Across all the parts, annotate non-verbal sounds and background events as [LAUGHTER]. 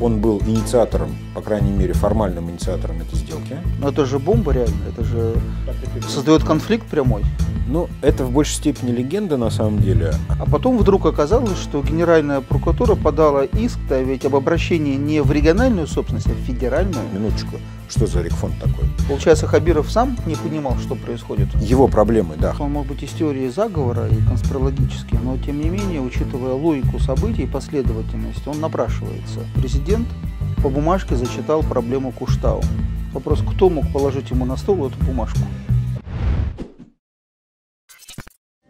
Он был инициатором, по крайней мере, формальным инициатором этой сделки. Но это же бомба реально, это же создает конфликт прямой. Ну, это в большей степени легенда на самом деле. А потом вдруг оказалось, что Генеральная прокуратура подала иск-то ведь об обращении не в региональную собственность, а в федеральную. Минуточку. Что за рекфонд такой? Получается, Хабиров сам не понимал, что происходит? Его проблемы, да. Он может быть из теории заговора и конспирологически, но тем не менее, учитывая логику событий и последовательность, он напрашивается. Президент по бумажке зачитал проблему Куштау. Вопрос, кто мог положить ему на стол эту бумажку?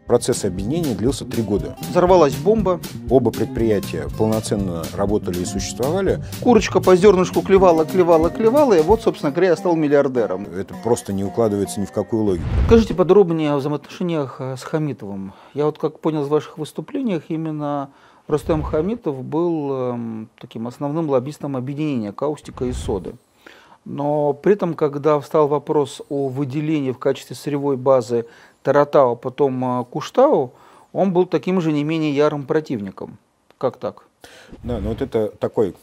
Процесс объединения длился три года. Взорвалась бомба. Оба предприятия полноценно работали и существовали. Курочка по зернышку клевала, клевала, клевала, и вот, собственно говоря, я стал миллиардером. Это просто не укладывается ни в какую логику. Скажите подробнее о взаимоотношениях э, с Хамитовым. Я вот как понял из ваших выступлениях, именно Рустем Хамитов был э, таким основным лоббистом объединения «Каустика» и «Соды». Но при этом, когда встал вопрос о выделении в качестве сырьевой базы Таратау, потом а, Куштау, он был таким же не менее ярым противником. Как так? Да, ну вот это такой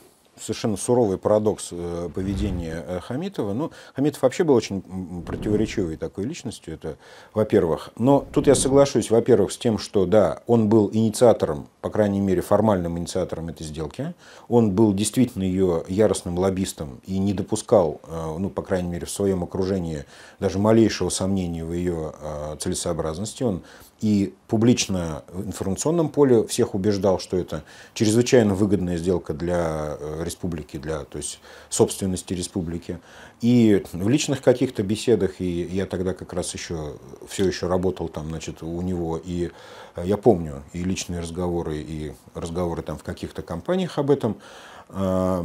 совершенно суровый парадокс э, поведения э, Хамитова. Ну, Хамитов вообще был очень противоречивой такой личностью, это во-первых. Но тут я соглашусь, во-первых, с тем, что да, он был инициатором, по крайней мере, формальным инициатором этой сделки. Он был действительно ее яростным лоббистом и не допускал, э, ну, по крайней мере, в своем окружении даже малейшего сомнения в ее целесообразности. Он и публично в информационном поле всех убеждал, что это чрезвычайно выгодная сделка для э, республики, для то есть, собственности республики. И в личных каких-то беседах, и я тогда как раз еще все еще работал там, значит, у него, и э, я помню и личные разговоры, и разговоры там в каких-то компаниях об этом, а,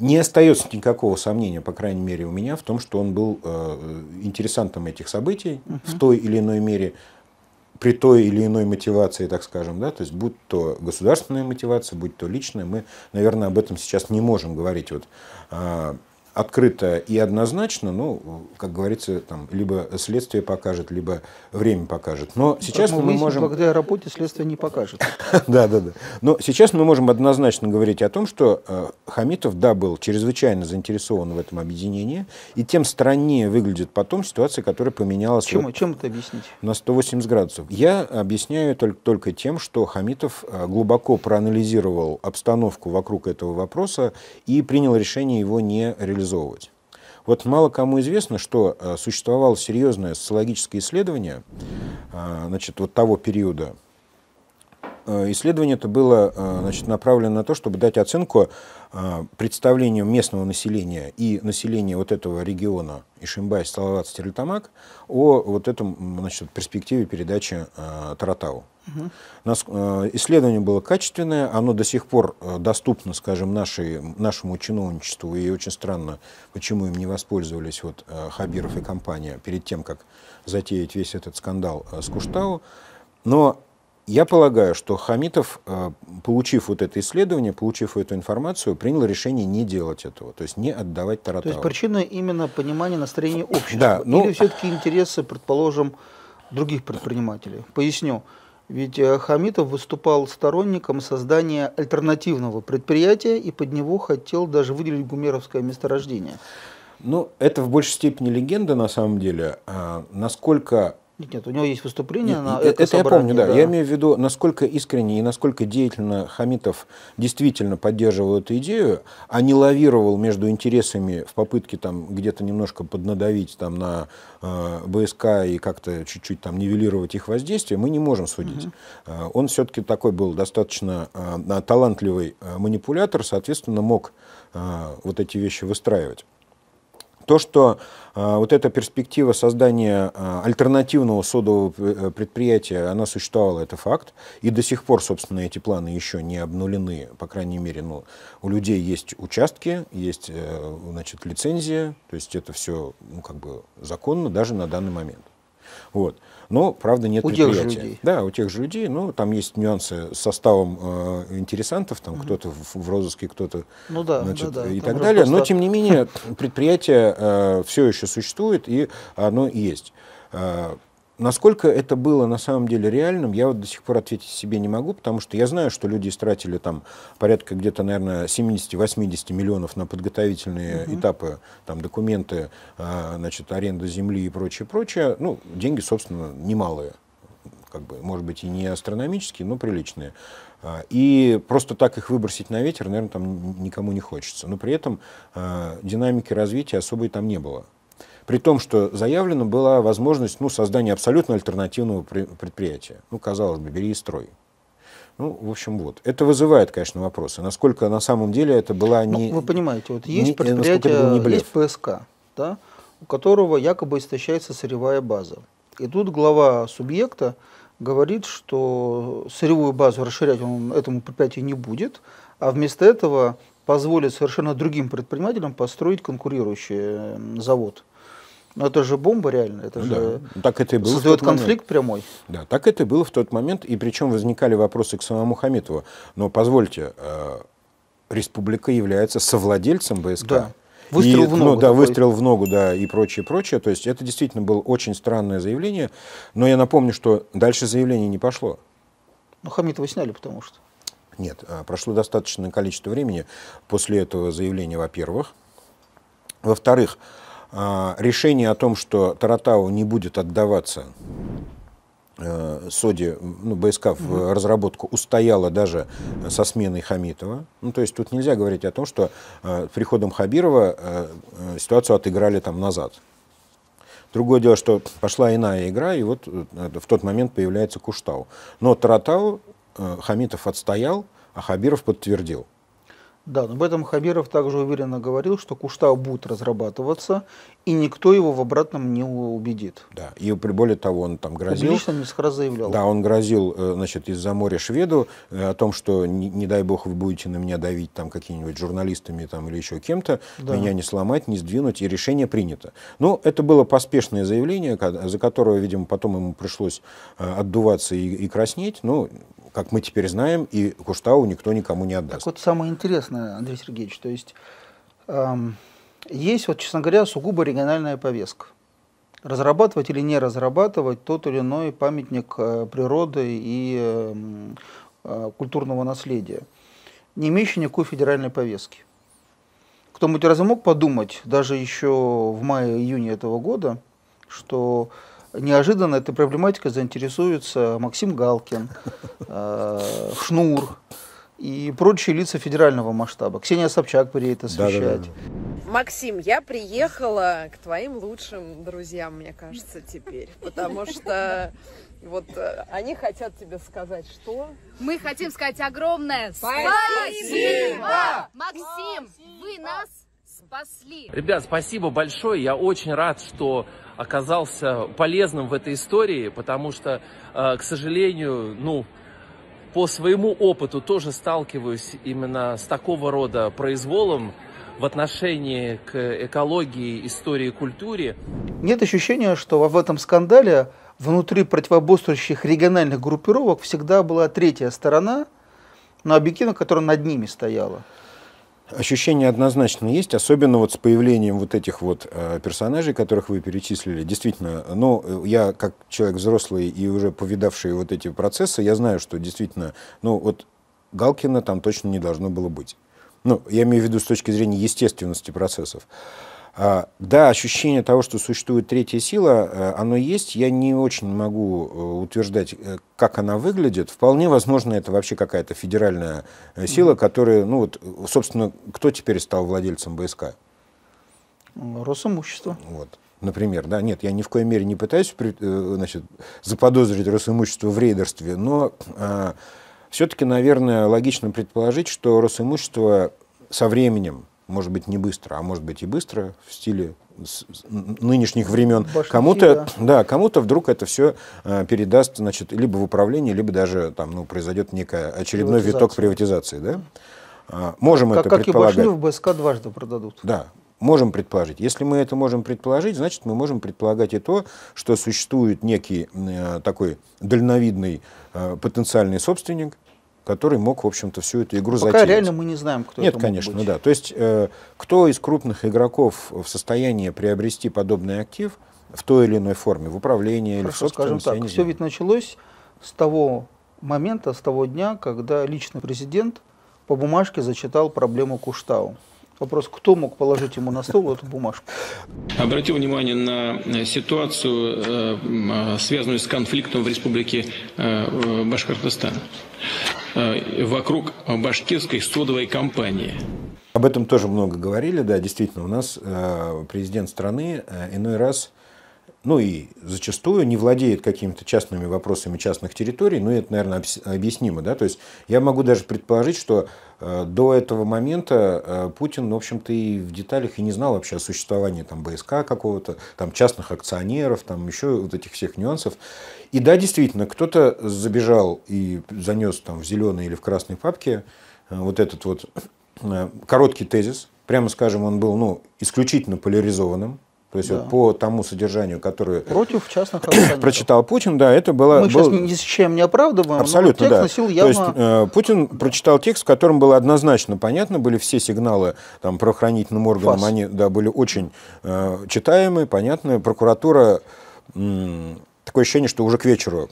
не остается никакого сомнения, по крайней мере у меня, в том, что он был э, э интересантом этих событий угу. в той или иной мере, при той или иной мотивации, так скажем, да, то есть будь то государственная мотивация, будь то личная, мы, наверное, об этом сейчас не можем говорить. Вот а, открыто и однозначно, ну, как говорится, там, либо следствие покажет, либо время покажет. Но сейчас как мы, мы выясним, можем... Благодаря работе следствие не покажет. [LAUGHS] Да, да, да. Но сейчас мы можем однозначно говорить о том, что э, Хамитов, да, был чрезвычайно заинтересован в этом объединении, и тем страннее выглядит потом ситуация, которая поменялась... Чем, чем это объяснить? На 180 градусов. Я объясняю только, только тем, что Хамитов э, глубоко проанализировал обстановку вокруг этого вопроса и принял решение его не реализовать реализовывать. Вот мало кому известно, что э, существовало серьезное социологическое исследование э, значит, вот того периода. Э, исследование это было значит, направлено на то, чтобы дать оценку представлению местного населения и населения вот этого региона Ишимбай, Салават, Стерлитамак о вот этом значит, перспективе передачи Таратау. Угу. Нас, э, исследование было качественное, оно до сих пор э, доступно, скажем, нашей, нашему чиновничеству, и очень странно, почему им не воспользовались вот, э, Хабиров и компания перед тем, как затеять весь этот скандал с Куштау. Но я полагаю, что Хамитов, получив вот это исследование, получив эту информацию, принял решение не делать этого, то есть не отдавать Таратау. То есть причина именно понимания настроения общества? Да, ну... Или все-таки интересы, предположим, других предпринимателей? Поясню. Ведь э, Хамитов выступал сторонником создания альтернативного предприятия и под него хотел даже выделить гумеровское месторождение. Ну, это в большей степени легенда на самом деле. А насколько нет, нет, у него есть выступление нет, на это, это я помню, да. да. Я имею в виду, насколько искренне и насколько деятельно Хамитов действительно поддерживал эту идею, а не лавировал между интересами в попытке там где-то немножко поднадавить там на э, БСК и как-то чуть-чуть там нивелировать их воздействие, мы не можем судить. Угу. он все-таки такой был достаточно э, талантливый э, манипулятор, соответственно, мог э, вот эти вещи выстраивать. То, что а, вот эта перспектива создания а, альтернативного содового э, предприятия, она существовала, это факт. И до сих пор, собственно, эти планы еще не обнулены. По крайней мере, ну, у людей есть участки, есть э, значит, лицензия. То есть это все ну, как бы законно даже на данный момент. Вот. Но, правда, нет у предприятия. Тех же людей. Да, у тех же людей. Но там есть нюансы с составом э, интересантов, там угу. кто-то в, в розыске, кто-то ну, да, значит, да, да, и так далее. Просто... Но, тем не менее, предприятие э, все еще существует, и оно есть. Э, Насколько это было на самом деле реальным, я вот до сих пор ответить себе не могу, потому что я знаю, что люди истратили там порядка где-то, наверное, 70-80 миллионов на подготовительные угу. этапы, там документы, а, значит, аренда земли и прочее, прочее. Ну, деньги, собственно, немалые, как бы, может быть, и не астрономические, но приличные. А, и просто так их выбросить на ветер, наверное, там никому не хочется. Но при этом а, динамики развития особой там не было. При том, что заявлена была возможность ну, создания абсолютно альтернативного предприятия. Ну, казалось бы, бери и строй. Ну, в общем, вот. Это вызывает, конечно, вопросы. Насколько на самом деле это была ну, не... Ну, вы понимаете, вот есть не, предприятие, не есть ПСК, да, у которого якобы истощается сырьевая база. И тут глава субъекта говорит, что сырьевую базу расширять он этому предприятию не будет, а вместо этого позволит совершенно другим предпринимателям построить конкурирующий завод. Но ну, это же бомба реально, это ну да. же ну, так это и было создает конфликт прямой. Да, так это и было в тот момент, и причем возникали вопросы к самому Хамитову. Но позвольте, э, республика является совладельцем БСК. Да. Выстрел и, в ногу. Ну, да, выстрел в ногу, да, и прочее, прочее. То есть это действительно было очень странное заявление. Но я напомню, что дальше заявление не пошло. Ну, Хамитова сняли, потому что. Нет, э, прошло достаточное количество времени после этого заявления, во-первых. Во-вторых, а, решение о том, что Таратау не будет отдаваться э, Соди, ну, БСК в разработку устояла даже со сменой Хамитова. Ну, то есть тут нельзя говорить о том, что э, приходом Хабирова э, э ситуацию отыграли там назад. Другое дело, что пошла иная игра, и вот э, в тот момент появляется Куштау. Но Таратау Хамитов отстоял, а Хабиров подтвердил. Да, но об этом Хабиров также уверенно говорил, что Куштау будет разрабатываться, и никто его в обратном не убедит. Да, и при более того, он там грозил... Публично несколько раз заявлял. Да, он грозил, э, значит, из-за моря шведу э, о том, что, не, не дай бог, вы будете на меня давить там какими-нибудь журналистами там или еще кем-то, да. меня не сломать, не сдвинуть, и решение принято. Но ну, это было поспешное заявление, за которое, видимо, потом ему пришлось э, отдуваться и, и краснеть, но ну, как мы теперь знаем, и Куштау никто никому не отдаст. Так вот самое интересное, Андрей Сергеевич, то есть эм, есть, вот, честно говоря, сугубо региональная повестка. Разрабатывать или не разрабатывать тот или иной памятник э, природы и эм, э, культурного наследия, не имеющий никакой федеральной повестки. Кто-нибудь разве мог подумать, даже еще в мае-июне этого года, что неожиданно этой проблематикой заинтересуется Максим Галкин, [LAUGHS] э, Шнур и прочие лица федерального масштаба. Ксения Собчак приедет освещать. Максим, я приехала к твоим лучшим друзьям, мне кажется, теперь, потому что вот э, они хотят тебе сказать, что... Мы хотим сказать огромное спасибо! Максим, вы нас спасли! Ребят, спасибо большое, я очень рад, что оказался полезным в этой истории, потому что, э, к сожалению, ну, по своему опыту тоже сталкиваюсь именно с такого рода произволом в отношении к экологии, истории, культуре. Нет ощущения, что в этом скандале внутри противоборствующих региональных группировок всегда была третья сторона, но объективно, которая над ними стояла. Ощущение однозначно есть, особенно вот с появлением вот этих вот э, персонажей, которых вы перечислили. Действительно, ну, э, я как человек взрослый и уже повидавший вот эти процессы, я знаю, что действительно, ну, вот Галкина там точно не должно было быть. Ну, я имею в виду с точки зрения естественности процессов. А, да, ощущение того, что существует третья сила, э, оно есть. Я не очень могу э, утверждать, э, как она выглядит. Вполне возможно, это вообще какая-то федеральная сила, которая, ну вот, собственно, кто теперь стал владельцем БСК? Росимущество. Вот например, да, нет, я ни в коей мере не пытаюсь значит, заподозрить Росимущество в рейдерстве, но э, а, все-таки, наверное, логично предположить, что Росимущество со временем может быть, не быстро, а может быть и быстро, в стиле нынешних времен. Кому-то, да. [LAUGHS] да, кому-то вдруг это все э, передаст, значит, либо в управление, либо даже там, ну, произойдет некая очередной виток приватизации, да? А, можем как, это как предполагать. Как и башню в БСК дважды продадут. Да, можем предположить. Если мы это можем предположить, значит, мы можем предполагать и то, что существует некий э, такой дальновидный э, потенциальный собственник, который мог, в общем-то, всю эту игру затянуть. Пока реально мы не знаем, кто Нет, это Нет, конечно, быть. да. То есть, э, кто из крупных игроков в состоянии приобрести подобный актив в той или иной форме, в управлении Хорошо, или в скажем так, все ведь началось с того момента, с того дня, когда лично президент по бумажке зачитал проблему Куштау. Вопрос, кто мог положить ему на стол эту бумажку? Обратил внимание на э, ситуацию, э, э, связанную с конфликтом в республике Башкортостан вокруг башкирской содовой компании. Об этом тоже много говорили, да, действительно, у нас президент страны иной раз – ну и зачастую не владеет какими-то частными вопросами частных территорий, ну это, наверное, объяснимо, да, то есть я могу даже предположить, что э, до этого момента э, Путин, в общем-то, и в деталях и не знал вообще о существовании там БСК какого-то, там частных акционеров, там еще вот этих всех нюансов. И да, действительно, кто-то забежал и занес там в зеленой или в красной папке э, вот этот вот короткий тезис, прямо скажем, он был ну, исключительно поляризованным, то есть да. вот по тому содержанию, которое против частных [COUGHS] прочитал Путин, да, это было. Мы был... сейчас ни с чем не оправдываем. Абсолютно, но текст да. носил явно... То есть э, Путин да. прочитал текст, в котором было однозначно понятно, были все сигналы там правоохранительным органам, Фас. они да были очень э, читаемы, понятны. Прокуратура э, такое ощущение, что уже к вечеру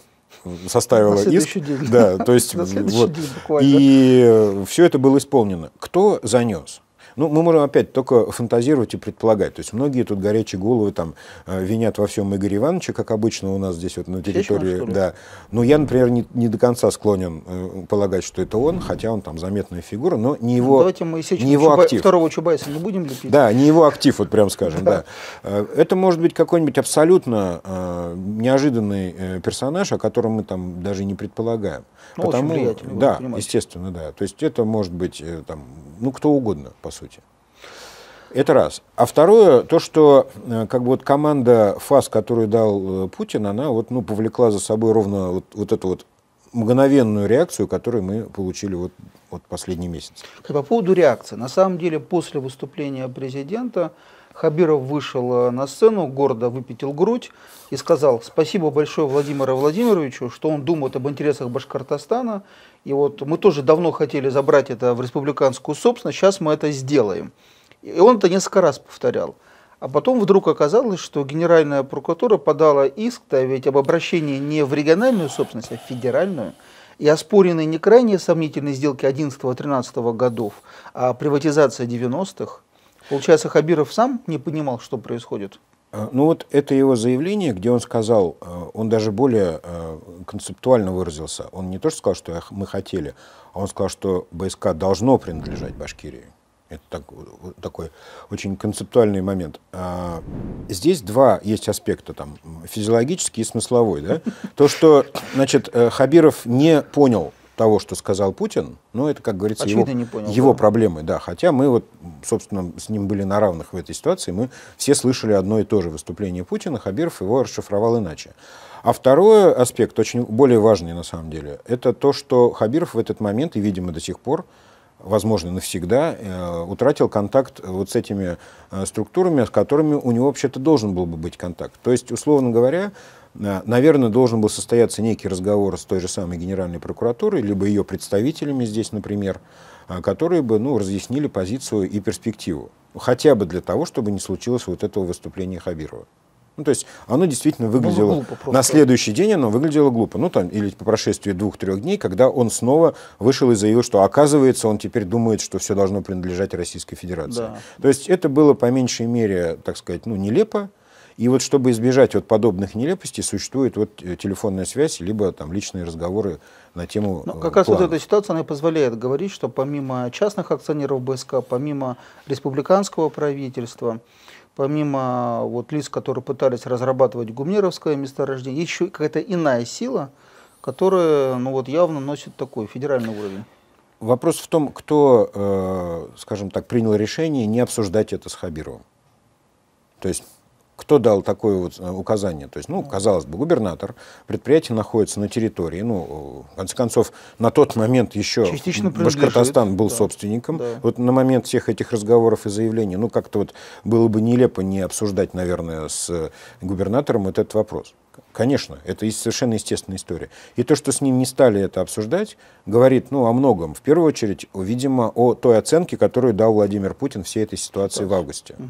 составила на иск. День. Да, то есть [LAUGHS] вот. День, и э, все это было исполнено. Кто занес? Ну, мы можем опять только фантазировать и предполагать. То есть многие тут горячие головы там э, винят во всем Игоря Ивановича, как обычно у нас здесь вот на территории. Чечен, да. Но я, например, не, не до конца склонен э, полагать, что это он, хотя он там заметная фигура, но не его, Давайте мы сейчас не его Чуба... актив. второго Чубайса не будем лепить. Да, не его актив, вот прям скажем, [LAUGHS] да. Э, это может быть какой-нибудь абсолютно э, неожиданный э, персонаж, о котором мы там даже не предполагаем. Ну, Потому, очень влиятельный, да, естественно, да. То есть это может быть э, там ну, кто угодно, по сути. Это раз. А второе, то, что э, как бы вот команда ФАС, которую дал э, Путин, она вот, ну, повлекла за собой ровно вот, вот эту вот мгновенную реакцию, которую мы получили вот, вот последний месяц. По поводу реакции. На самом деле, после выступления президента Хабиров вышел э, на сцену, гордо выпятил грудь и сказал «Спасибо большое Владимиру Владимировичу, что он думает об интересах Башкортостана и вот мы тоже давно хотели забрать это в республиканскую собственность, сейчас мы это сделаем. И он это несколько раз повторял. А потом вдруг оказалось, что Генеральная прокуратура подала иск-то ведь об обращении не в региональную собственность, а в федеральную. И оспорены не крайне сомнительные сделки 11-13 годов, а приватизация 90-х. Получается, Хабиров сам не понимал, что происходит. А, ну вот это его заявление, где он сказал, э, он даже более э, концептуально выразился. Он не то что сказал, что мы хотели, а он сказал, что БСК должно принадлежать Башкирии. Это так, э, такой очень концептуальный момент. А, здесь два есть аспекта, там, физиологический и смысловой. Да? То, что значит, Хабиров не понял того, что сказал Путин, ну, это, как говорится, Очевидно, его, не понял, его да. проблемы, да. Хотя мы вот, собственно, с ним были на равных в этой ситуации, мы все слышали одно и то же выступление Путина, Хабиров его расшифровал иначе. А второй аспект, очень более важный на самом деле, это то, что Хабиров в этот момент, и, видимо, до сих пор, возможно, навсегда, э, утратил контакт вот с этими э, структурами, с которыми у него вообще-то должен был бы быть контакт. То есть, условно говоря, а, наверное, должен был состояться некий разговор с той же самой Генеральной прокуратурой, либо ее представителями здесь, например, а, которые бы ну, разъяснили позицию и перспективу. Хотя бы для того, чтобы не случилось вот этого выступления Хабирова. Ну, то есть оно действительно ну, выглядело... Ну, на следующий день оно выглядело глупо. Ну, там, или по прошествии двух-трех дней, когда он снова вышел и заявил, что оказывается, он теперь думает, что все должно принадлежать Российской Федерации. Да. То есть это было по меньшей мере, так сказать, ну, нелепо, и вот чтобы избежать вот подобных нелепостей, существует вот э, телефонная связь, либо там личные разговоры на тему Ну, э, как раз вот эта ситуация, она позволяет говорить, что помимо частных акционеров БСК, помимо республиканского правительства, помимо вот лиц, которые пытались разрабатывать гумнеровское месторождение, еще какая-то иная сила, которая ну, вот явно носит такой федеральный уровень. Вопрос в том, кто, э, скажем так, принял решение не обсуждать это с Хабировым. То есть кто дал такое вот э, указание? То есть, ну, казалось бы, губернатор, предприятие находится на территории, ну, в конце концов, на тот момент еще Частично Башкортостан был да. собственником. Да. Вот на момент всех этих разговоров и заявлений, ну, как-то вот было бы нелепо не обсуждать, наверное, с губернатором вот этот вопрос. Конечно, это совершенно естественная история. И то, что с ним не стали это обсуждать, говорит ну, о многом. В первую очередь, видимо, о той оценке, которую дал Владимир Путин всей этой ситуации Конечно. в августе. Угу.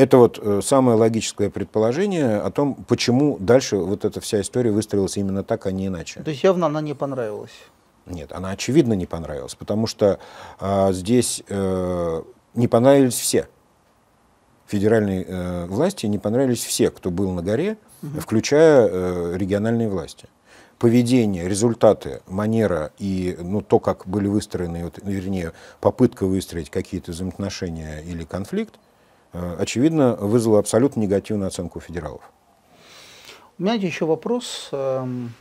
Это вот э, самое логическое предположение о том, почему дальше вот эта вся история выстроилась именно так, а не иначе. То есть явно она не понравилась. Нет, она очевидно не понравилась, потому что э, здесь э, не понравились все. Федеральной э, власти не понравились все, кто был на горе, угу. включая э, региональные власти. Поведение, результаты, манера и ну, то, как были выстроены, вот, вернее, попытка выстроить какие-то взаимоотношения или конфликт, э, Э, очевидно, вызвало абсолютно негативную оценку федералов. У меня еще вопрос эм,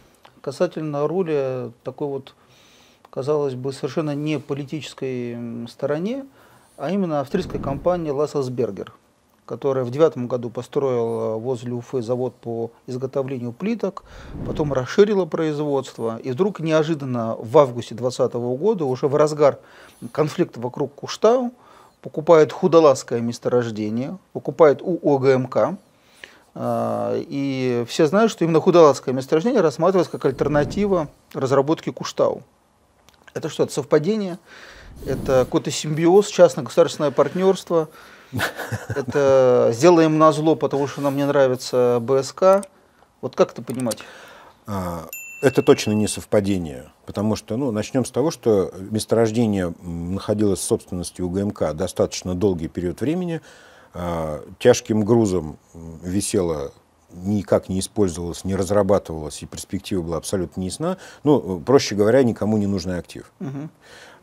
касательно роли такой вот, казалось бы, совершенно не политической стороне, а именно австрийской компании Лассасбергер, которая в девятом году построила возле Уфы завод по изготовлению плиток, потом расширила производство, и вдруг неожиданно в августе 2020 года, уже в разгар конфликта вокруг Куштау, Покупает худолазское месторождение, покупает у ОГМК. А, и все знают, что именно худолазское месторождение рассматривается как альтернатива разработке Куштау. Это что, это совпадение? Это какой-то симбиоз, частно-государственное партнерство. Это сделаем на зло, потому что нам не нравится БСК. Вот как это понимать? А, это точно не совпадение, потому что, ну, начнем с того, что месторождение находилось в собственности УГМК достаточно долгий период времени, а, тяжким грузом висело никак не использовалось, не разрабатывалось, и перспектива была абсолютно неясна. Ну, э, проще говоря, никому не нужный актив. Угу.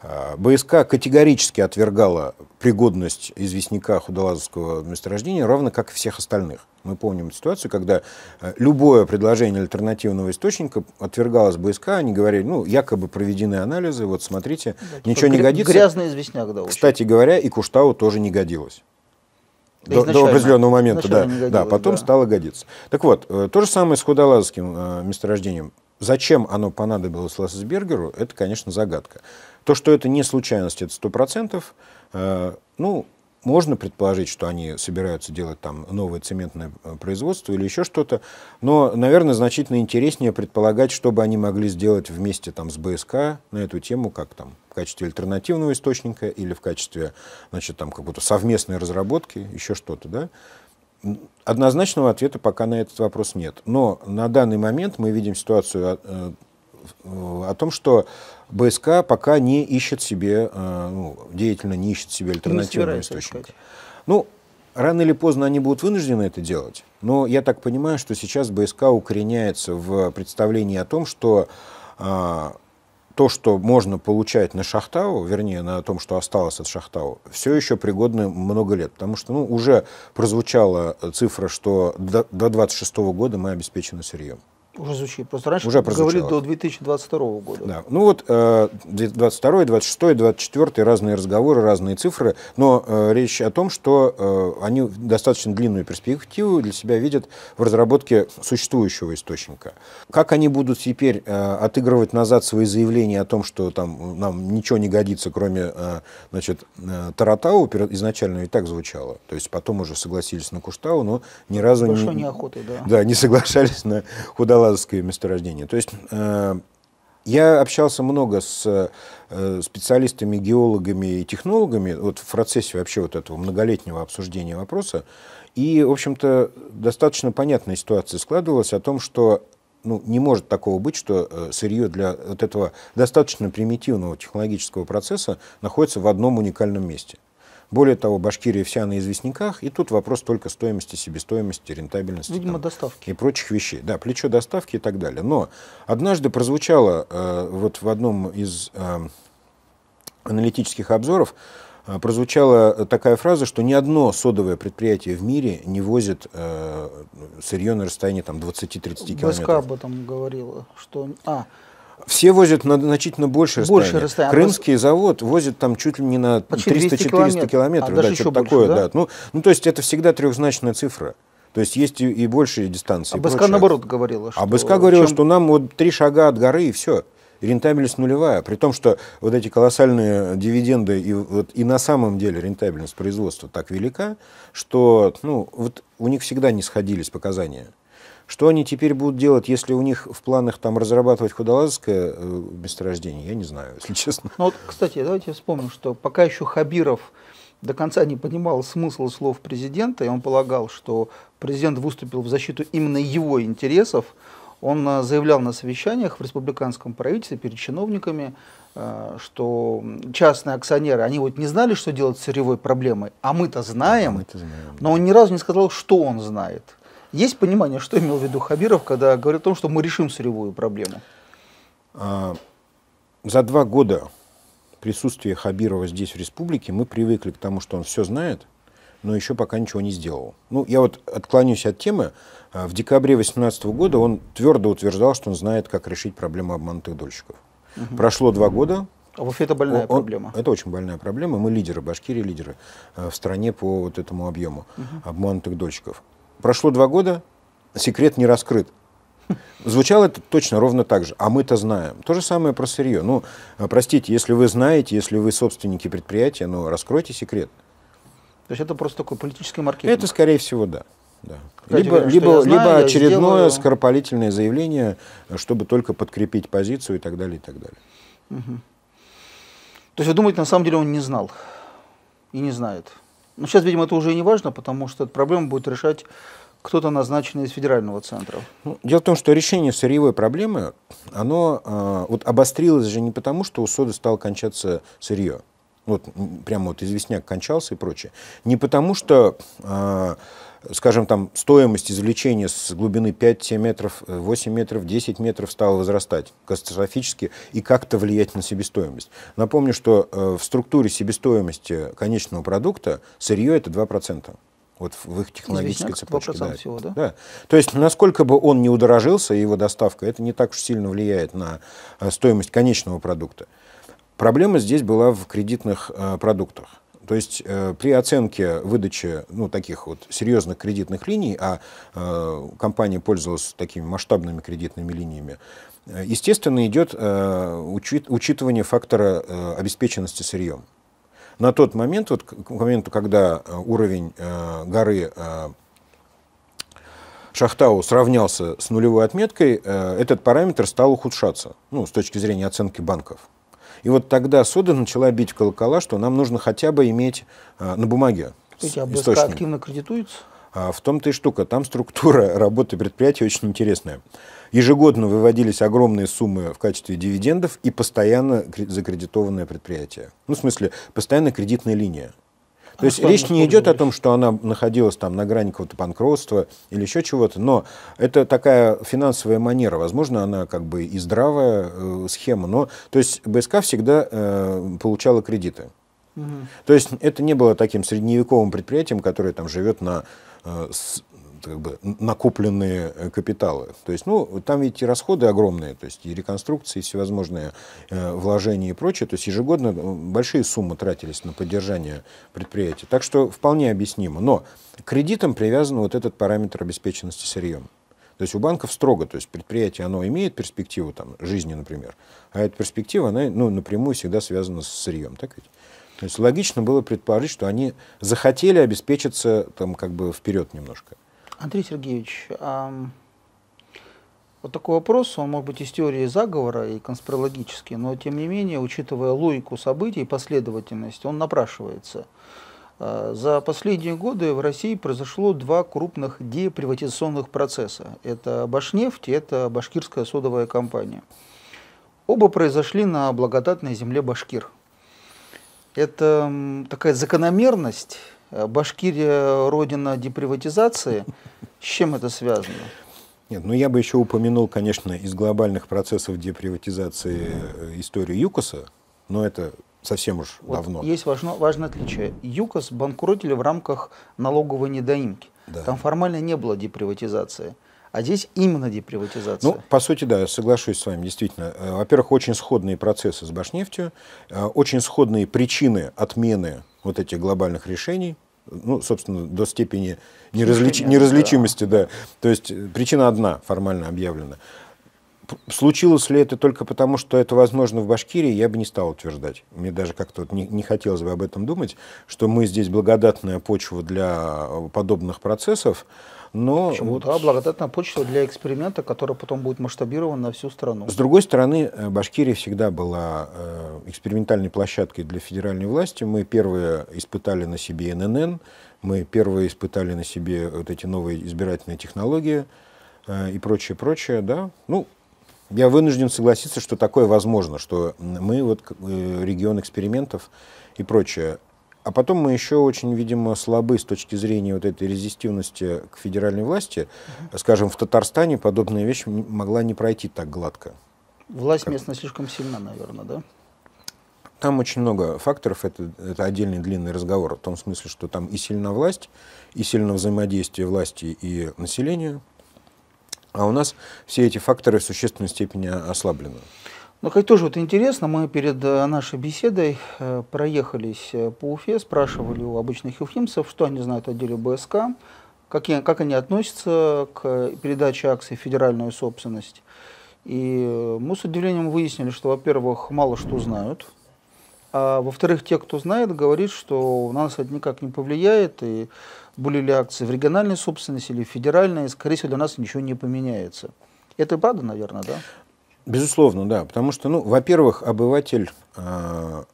А, БСК категорически отвергала пригодность известняка худолазовского месторождения, равно как и всех остальных. Мы помним ситуацию, когда э, любое предложение альтернативного источника отвергалось БСК, они говорили, ну, якобы проведены анализы, вот смотрите, да, типа ничего не годится. Грязный известняк, да. Очень. Кстати говоря, и Куштау тоже не годилось. до, до определенного момента, да. да, потом да. стало годиться. Так вот, э, то же самое с худолазовским э, месторождением. Зачем оно понадобилось Лассесбергеру, это, конечно, загадка. То, что это не случайность, это 100%. Э, ну, можно предположить, что они собираются делать там новое цементное э, производство или еще что-то, но, наверное, значительно интереснее предполагать, что бы они могли сделать вместе там с БСК на эту тему, как там в качестве альтернативного источника или в качестве, значит, там какой-то совместной разработки, еще что-то, да. Однозначного ответа пока на этот вопрос нет. Но на данный момент мы видим ситуацию а, э, о том, что БСК пока не ищет себе, э, ну, деятельно не ищет себе альтернативного источника. Ну, рано или поздно они будут вынуждены это делать, но я так понимаю, что сейчас БСК укореняется в представлении о том, что а, то, что можно получать на Шахтау, вернее, на том, что осталось от Шахтау, все еще пригодно много лет. Потому что ну, уже прозвучала цифра, что до 2026 -го года мы обеспечены сырьем. Уже звучит. Просто раньше уже говорили до 2022 года. Да. Ну вот 22, 26, 24 разные разговоры, разные цифры, но э, речь о том, что э, они достаточно длинную перспективу для себя видят в разработке существующего источника. Как они будут теперь э, отыгрывать назад свои заявления о том, что там нам ничего не годится, кроме значит, Таратау изначально и так звучало. То есть потом уже согласились на Куштау, но ни разу Большой не... неохотой, да. Да, не соглашались на Худала Галазовское месторождение. То есть э, я общался много с э, специалистами, геологами и технологами вот в процессе вообще вот этого многолетнего обсуждения вопроса. И, в общем-то, достаточно понятная ситуация складывалась о том, что ну, не может такого быть, что э, сырье для вот этого достаточно примитивного технологического процесса находится в одном уникальном месте. Более того, Башкирия вся на известняках, и тут вопрос только стоимости, себестоимости, рентабельности. Видимо, там, доставки. И прочих вещей. Да, плечо доставки и так далее. Но однажды прозвучало э, вот в одном из э, аналитических обзоров, э, прозвучала такая фраза, что ни одно содовое предприятие в мире не возит э, сырье на расстоянии там, 20-30 километров. БСК об этом говорила, что... А, все возят на значительно больше расстояние. Больше расстояние. Крымский завод возит там чуть ли не на 300-400 километров. А да, даже еще больше, такое, да? да. Ну, ну, то есть это всегда трехзначная цифра. То есть есть и, и большие дистанции. А БСК наоборот говорила. Что... А БСК говорила, чем... что нам вот три шага от горы и все. Рентабельность нулевая, при том, что вот эти колоссальные дивиденды и, вот, и на самом деле рентабельность производства так велика, что ну, вот у них всегда не сходились показания. Что они теперь будут делать, если у них в планах там разрабатывать худолазское э, месторождение, я не знаю, если [LAUGHS] честно. Ну вот, кстати, давайте вспомним, что пока еще Хабиров до конца не понимал смысл слов президента, и он полагал, что президент выступил в защиту именно его интересов, он э, заявлял на совещаниях в республиканском правительстве перед чиновниками, э, что частные акционеры, они вот не знали, что делать с сырьевой проблемой, а мы-то знаем, а мы знаем, но он ни разу не сказал, что он знает. Есть понимание, что имел в виду Хабиров, когда говорит о том, что мы решим сырьевую проблему? А, за два года присутствия Хабирова здесь, в республике, мы привыкли к тому, что он все знает, но еще пока ничего не сделал. Ну, я вот отклонюсь от темы. А, в декабре 2018 года он твердо утверждал, что он знает, как решить проблему обманутых дольщиков. Угу. Прошло два года, а вот это больная он, проблема. Это очень больная проблема. Мы лидеры, Башкирии, лидеры а, в стране по вот этому объему угу. обманутых дольщиков. Прошло два года, секрет не раскрыт. Звучало это точно ровно так же. А мы-то знаем. То же самое про сырье. Ну, э, простите, если вы знаете, если вы собственники предприятия, ну, раскройте секрет. То есть это просто такой политический маркетинг? Это, скорее всего, да. да. либо говорю, либо, знаю, либо очередное сделаю... скоропалительное заявление, чтобы только подкрепить позицию и так далее, и так далее. Угу. То есть вы думаете, на самом деле он не знал и не знает? Но ну, сейчас, видимо, это уже не важно, потому что эту проблему будет решать кто-то назначенный из федерального центра. Ну, дело в том, что решение сырьевой проблемы, оно а, вот обострилось же не потому, что у соды стал кончаться сырье. Вот прямо вот известняк кончался и прочее. Не потому, что а, скажем, там стоимость извлечения с глубины 5-7 метров, 8 э, метров, 10 метров стала возрастать катастрофически и как-то влиять на себестоимость. Напомню, что э, в структуре себестоимости конечного продукта сырье это 2% вот в их технологической цепочке. Да. Всего, да? Да. То есть, насколько бы он не удорожился, его доставка, это не так уж сильно влияет на э, стоимость конечного продукта. Проблема здесь была в кредитных э, продуктах. То есть э, при оценке выдачи ну, таких вот серьезных кредитных линий, а э, компания пользовалась такими масштабными кредитными линиями, э, естественно, идет э, учит, учитывание фактора э, обеспеченности сырьем. На тот момент, вот, к моменту, когда э, уровень э, горы э, Шахтау сравнялся с нулевой отметкой, э, этот параметр стал ухудшаться ну, с точки зрения оценки банков. И вот тогда суда начала бить в колокола, что нам нужно хотя бы иметь а, на бумаге Кстати, а БСК активно кредитуется? А, в том-то и штука. Там структура [LAUGHS] работы предприятия очень интересная. Ежегодно выводились огромные суммы в качестве дивидендов и постоянно закредитованное предприятие. Ну, в смысле, постоянно кредитная линия. То а есть речь не идет о том, что она находилась там на грани какого-то банкротства или еще чего-то, но это такая финансовая манера. Возможно, она как бы и здравая э, схема, но то есть БСК всегда э, получала кредиты. Угу. То есть это не было таким средневековым предприятием, которое там живет на э, как бы накопленные э, капиталы. То есть, ну, там ведь и расходы огромные, то есть и реконструкции, и всевозможные э, вложения и прочее. То есть ежегодно э, большие суммы тратились на поддержание предприятия. Так что вполне объяснимо. Но к кредитам привязан вот этот параметр обеспеченности сырьем. То есть у банков строго, то есть предприятие, оно имеет перспективу там, жизни, например, а эта перспектива, она ну, напрямую всегда связана с сырьем, так ведь? То есть логично было предположить, что они захотели обеспечиться там как бы вперед немножко. Андрей Сергеевич, вот такой вопрос, он может быть из теории заговора и конспирологический, но тем не менее, учитывая логику событий и последовательность, он напрашивается. А, за последние годы в России произошло два крупных деприватизационных процесса. Это Башнефть и это Башкирская содовая компания. Оба произошли на благодатной земле Башкир. Это такая закономерность, Э, Башкирия родина деприватизации. С чем это связано? Нет, ну я бы еще упомянул, конечно, из глобальных процессов деприватизации э, историю ЮКОСа, но это совсем уж вот давно. Есть важно, важное отличие. ЮКОС банкротили в рамках налоговой недоимки. Да. Там формально не было деприватизации. А здесь именно деприватизация. Ну, по сути, да, соглашусь с вами, действительно. Э, во-первых, очень сходные процессы с Башнефтью, очень сходные причины отмены вот этих глобальных решений, ну, собственно, до степени неразлич... неразличимости, да. То есть э, причина одна формально объявлена. Случилось ли это только потому, что это возможно в Башкирии, я бы не стал утверждать. Мне даже как-то вот не, не хотелось бы об этом думать, что мы здесь благодатная почва для э, подобных процессов. Но Вот... а благодатная почва для эксперимента, который потом будет масштабирован на всю страну. С другой стороны, э, Башкирия всегда была э, экспериментальной площадкой для федеральной власти. Мы первые испытали на себе ННН, мы первые испытали на себе вот эти новые избирательные технологии э, и прочее, прочее, да. Ну, я вынужден согласиться, что такое возможно, что мы вот регион экспериментов и прочее. А потом мы еще очень, видимо, слабы с точки зрения вот этой резистивности к федеральной власти. Скажем, в Татарстане подобная вещь могла не пройти так гладко. Власть как... местная слишком сильна, наверное, да? Там очень много факторов, это, это отдельный длинный разговор, в том смысле, что там и сильна власть, и сильно взаимодействие власти и населения, а у нас все эти факторы в существенной степени ослаблены. Ну, как тоже вот интересно, мы перед э, нашей беседой э, проехались э, по Уфе, спрашивали у обычных уфимцев, что они знают о деле БСК, как, как они относятся к передаче акций в федеральную собственность. И мы с удивлением выяснили, что, во-первых, мало что знают, а во-вторых, те, кто знает, говорит, что у нас это никак не повлияет, и были ли акции в региональной собственности или в федеральной, скорее всего, для нас ничего не поменяется. Это правда, наверное, да? Безусловно, да. Потому что, ну, во-первых, обыватель э,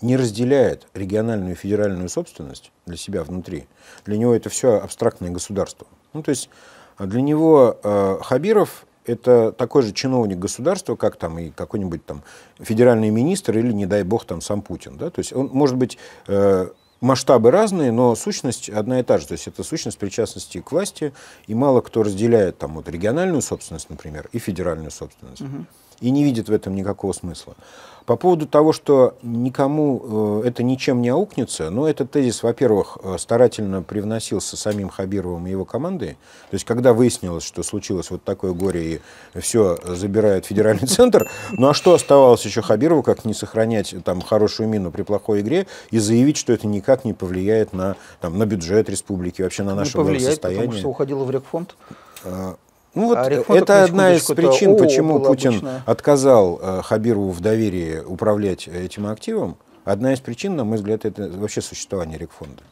не разделяет региональную и федеральную собственность для себя внутри. Для него это все абстрактное государство. Ну, то есть а, для него э, Хабиров это такой же чиновник государства, как там и какой-нибудь там федеральный министр или, не дай бог, там сам Путин. Да? То есть он может быть э, масштабы разные, но сущность одна и та же. То есть это сущность причастности к власти, и мало кто разделяет там вот региональную собственность, например, и федеральную собственность. Угу и не видит в этом никакого смысла. По поводу того, что никому э, это ничем не аукнется, но ну, этот тезис, во-первых, э, старательно привносился самим Хабировым и его командой. То есть, когда выяснилось, что случилось вот такое горе и все забирает федеральный [LAUGHS] центр, ну а что оставалось еще Хабирову, как не сохранять там хорошую мину при плохой игре и заявить, что это никак не повлияет на, там, на бюджет республики, вообще на наше не повлияет, состояние. потому что уходило в Рекфонд. Э, ну вот а э, это одна из причин, почему Путин обычная. отказал э, Хабирову в доверии управлять э, этим активом. Одна из причин, на мой взгляд, это вообще существование Рекфонда.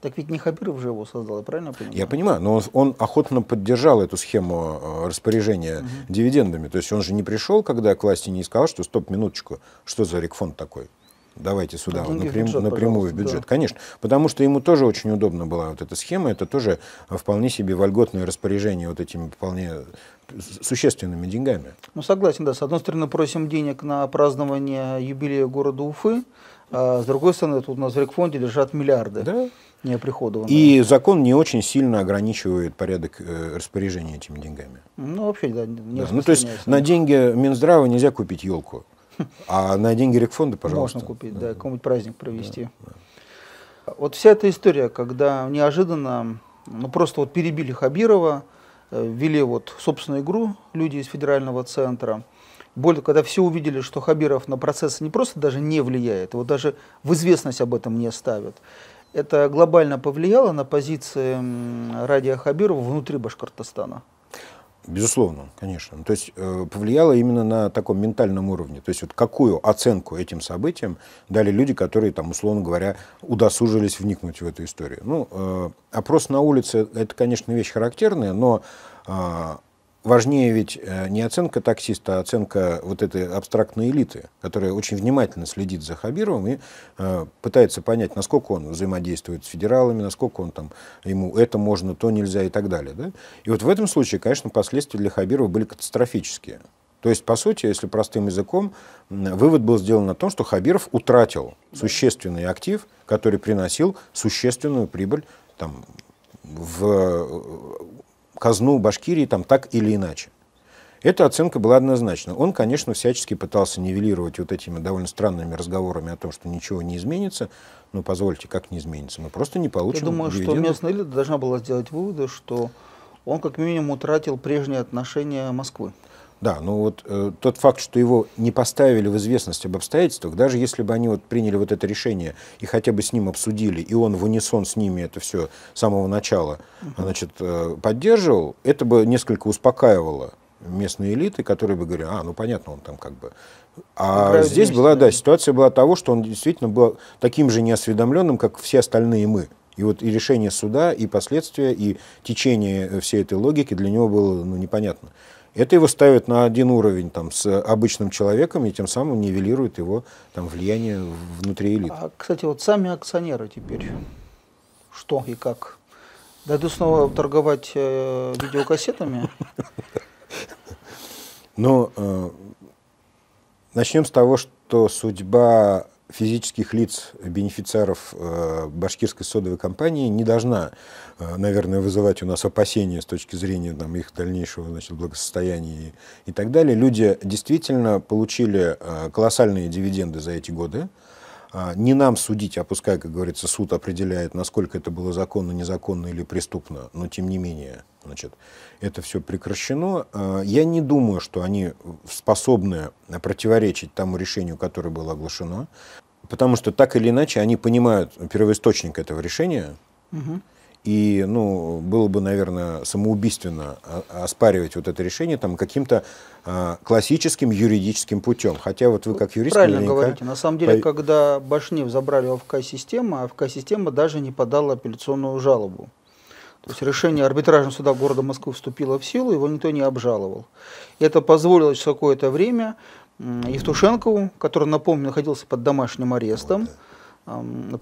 Так ведь не Хабиров же его создал, я правильно понимаю? Я понимаю, но он, он охотно поддержал эту схему распоряжения угу. дивидендами. То есть он же не пришел, когда к власти не сказал, что стоп, минуточку, что за рекфонд такой? давайте сюда, а напрям, в бюджет, напрямую в бюджет. Да. Конечно, потому что ему тоже очень удобно была вот эта схема, это тоже вполне себе вольготное распоряжение вот этими вполне существенными деньгами. Ну, согласен, да. С одной стороны, просим денег на празднование юбилея города Уфы, а с другой стороны, тут у нас в рекфонде лежат миллиарды. Да. Не оприходованные. И закон не очень сильно ограничивает порядок э, распоряжения этими деньгами. Ну, вообще, да. Не да. Ну, то есть на деньги Минздрава нельзя купить елку. А на деньги рекфонда, пожалуйста. Можно купить, да, да какой-нибудь праздник провести. Да, да. Вот вся эта история, когда неожиданно, ну просто вот перебили Хабирова, э, ввели вот собственную игру люди из федерального центра. Более, когда все увидели, что Хабиров на процессы не просто даже не влияет, вот даже в известность об этом не ставят. Это глобально повлияло на позиции Радия Хабирова внутри Башкортостана. Безусловно, конечно. То есть э, повлияло именно на таком ментальном уровне. То есть вот какую оценку этим событиям дали люди, которые там, условно говоря, удосужились вникнуть в эту историю. Ну, э, опрос на улице, это, конечно, вещь характерная, но а, важнее ведь э, не оценка таксиста, а оценка вот этой абстрактной элиты, которая очень внимательно следит за Хабировым и э, пытается понять, насколько он взаимодействует с федералами, насколько он там, ему это можно, то нельзя и так далее. Да? И вот в этом случае, конечно, последствия для Хабирова были катастрофические. То есть, по сути, если простым языком, вывод был сделан о том, что Хабиров утратил существенный актив, который приносил существенную прибыль там, в э, казну Башкирии там так или иначе. Эта оценка была однозначна. Он, конечно, всячески пытался нивелировать вот этими довольно странными разговорами о том, что ничего не изменится. Но ну, позвольте, как не изменится? Мы просто не получим Я думаю, что местная элита должна была сделать выводы, что он как минимум утратил прежние отношения Москвы. Да, ну вот э, тот факт, что его не поставили в известность об обстоятельствах, даже если бы они вот приняли вот это решение и хотя бы с ним обсудили, и он в унисон с ними это все с самого начала угу. значит, э, поддерживал, это бы несколько успокаивало местные элиты, которые бы говорили, а, ну понятно, он там как бы... А ну, Правильно, здесь была, да, ситуация была того, что он действительно был таким же неосведомленным, как все остальные мы. И вот и решение суда, и последствия, и течение э, всей этой логики для него было ну, непонятно. Это его ставит на один уровень там, с обычным человеком и тем самым нивелирует его там, влияние внутри элиты. А, кстати, вот сами акционеры теперь, что и как? Дойду снова торговать э, видеокассетами? [LAUGHS] Ну, э, начнем с того, что судьба физических лиц, бенефициаров э, башкирской содовой компании не должна, э, наверное, вызывать у нас опасения с точки зрения там, их дальнейшего значит, благосостояния и, и так далее. Люди действительно получили э, колоссальные дивиденды за эти годы. А, не нам судить, а пускай, как говорится, суд определяет, насколько это было законно, незаконно или преступно, но тем не менее, значит, это все прекращено. А, я не думаю, что они способны противоречить тому решению, которое было оглашено, потому что так или иначе они понимают первоисточник этого решения, угу. И ну, было бы, наверное, самоубийственно а, оспаривать вот это решение там, каким-то Э, классическим юридическим путем. Хотя вот вы как юрист... Правильно говорите. На самом деле, по... когда Башнев забрали АФК-систему, АФК-система даже не подала апелляционную жалобу. То есть решение арбитражного суда города Москвы вступило в силу, его никто не обжаловал. Это позволило через какое-то время Евтушенкову, который, напомню, находился под домашним арестом,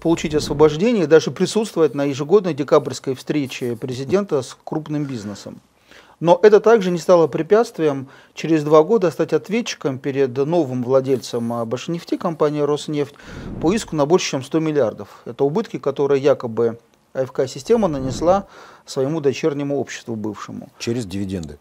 получить освобождение и даже присутствовать на ежегодной декабрьской встрече президента с крупным бизнесом. Но это также не стало препятствием через два года стать ответчиком перед новым владельцем а, Башнефти, компании «Роснефть», по иску на больше, чем 100 миллиардов. Это убытки, которые якобы АФК-система нанесла своему дочернему обществу бывшему. Через дивиденды?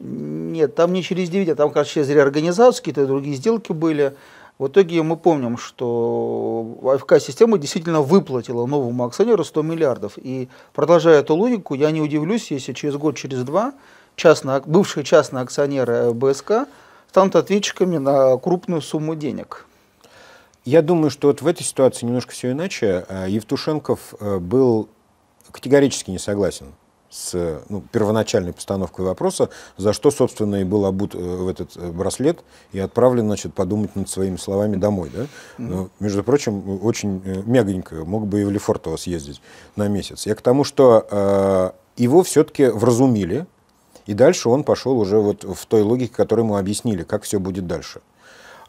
Нет, там не через дивиденды, там, короче раз, через реорганизацию, какие-то другие сделки были. В итоге мы помним, что АФК-система действительно выплатила новому акционеру 100 миллиардов. И продолжая эту логику, я не удивлюсь, если через год, через два частные, бывшие частные акционеры БСК станут ответчиками на крупную сумму денег. Я думаю, что вот в этой ситуации немножко все иначе. А, Евтушенков э, был категорически не согласен с э, ну, первоначальной постановкой вопроса, за что, собственно, и был обут э, в этот э, браслет и отправлен, значит, подумать над своими словами домой. Да? Но, между прочим, очень мягонько, мог бы и в Лефортово съездить на месяц. Я к тому, что э, его все-таки вразумили, и дальше он пошел уже вот в той логике, которую ему объяснили, как все будет дальше.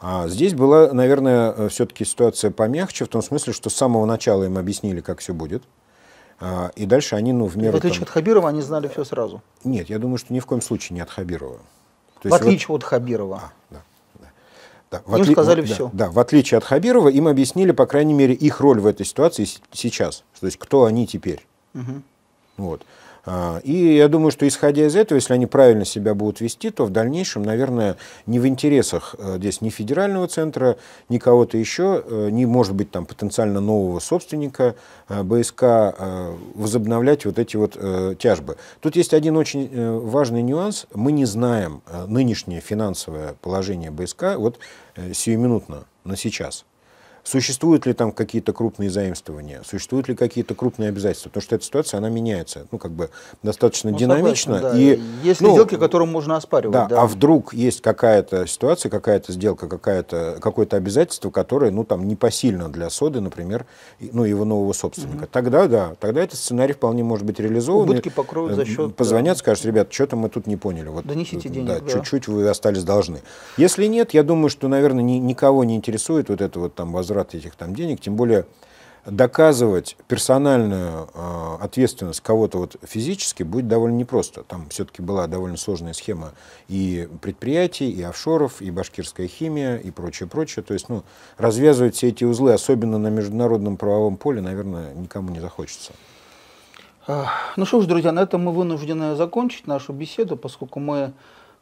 А здесь была, наверное, все-таки ситуация помягче, в том смысле, что с самого начала им объяснили, как все будет. А, и дальше они, ну, в меру... В отличие там... от Хабирова, они знали все сразу? Нет, я думаю, что ни в коем случае не от Хабирова. То в есть, отличие вот... от Хабирова? А, да. Да, в отли... сказали да, все. Да, в отличие от Хабирова, им объяснили, по крайней мере, их роль в этой ситуации сейчас. То есть, кто они теперь. Угу. Вот. А, и я думаю, что исходя из этого, если они правильно себя будут вести, то в дальнейшем, наверное, не в интересах э, здесь ни федерального центра, ни кого-то еще, э, не может быть там потенциально нового собственника э, БСК возобновлять вот эти вот тяжбы. Тут есть один очень важный нюанс. Мы не знаем нынешнее финансовое положение БСК вот сиюминутно, на сейчас. Существуют ли там какие-то крупные заимствования, существуют ли какие-то крупные обязательства, потому что эта ситуация, она меняется, ну, как бы достаточно ну, динамично. да. и, есть ну, сделки, которым можно оспаривать. Да, да. А вдруг есть какая-то ситуация, какая-то сделка, какая-то, какое-то обязательство, которое, ну, там, непосильно для СОДы, например, ну, его нового собственника. Угу. Тогда, да, тогда этот сценарий вполне может быть реализован. Убытки покроют э, за счет... Позвонят, да. скажут, ребят, что-то мы тут не поняли. Вот, Донесите э, да, денег. Да, чуть-чуть вы остались должны. Если нет, я думаю, что, наверное, ни, никого не интересует вот это вот там возврат возврат этих там денег, тем более доказывать персональную э, ответственность кого-то вот физически будет довольно непросто. Там все-таки была довольно сложная схема и предприятий, и офшоров, и башкирская химия, и прочее, прочее. То есть, ну, развязывать все эти узлы, особенно на международном правовом поле, наверное, никому не захочется. Ну что ж, друзья, на этом мы вынуждены закончить нашу беседу, поскольку мы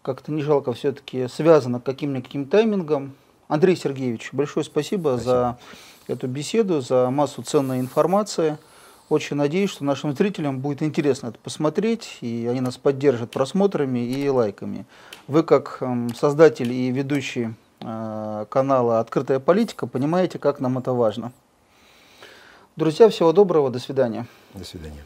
как-то не жалко все-таки связаны каким-никаким таймингом. Андрей Сергеевич, большое спасибо, спасибо. за эту беседу, за массу ценной информации. Очень надеюсь, что нашим зрителям будет интересно это посмотреть, и они нас поддержат просмотрами и лайками. Вы, как эм, создатель и ведущий э, канала «Открытая политика», понимаете, как нам это важно. Друзья, всего доброго, до свидания. До свидания.